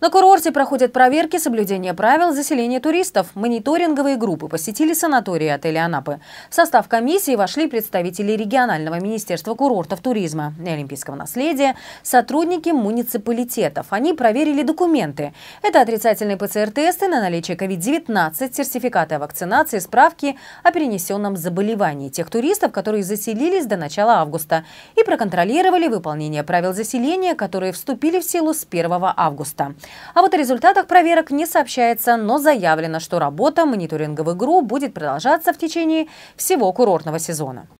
На курорте проходят проверки соблюдения правил заселения туристов. Мониторинговые группы посетили санатории отеля Анапы. В состав комиссии вошли представители регионального министерства курортов туризма и олимпийского наследия, сотрудники муниципалитетов. Они проверили документы. Это отрицательные ПЦР-тесты на наличие COVID-19, сертификаты о вакцинации, справки о перенесенном заболевании тех туристов, которые заселились до начала августа, и проконтролировали выполнение правил заселения, которые вступили в силу с 1 августа. А вот о результатах проверок не сообщается, но заявлено, что работа мониторинговых групп будет продолжаться в течение всего курортного сезона.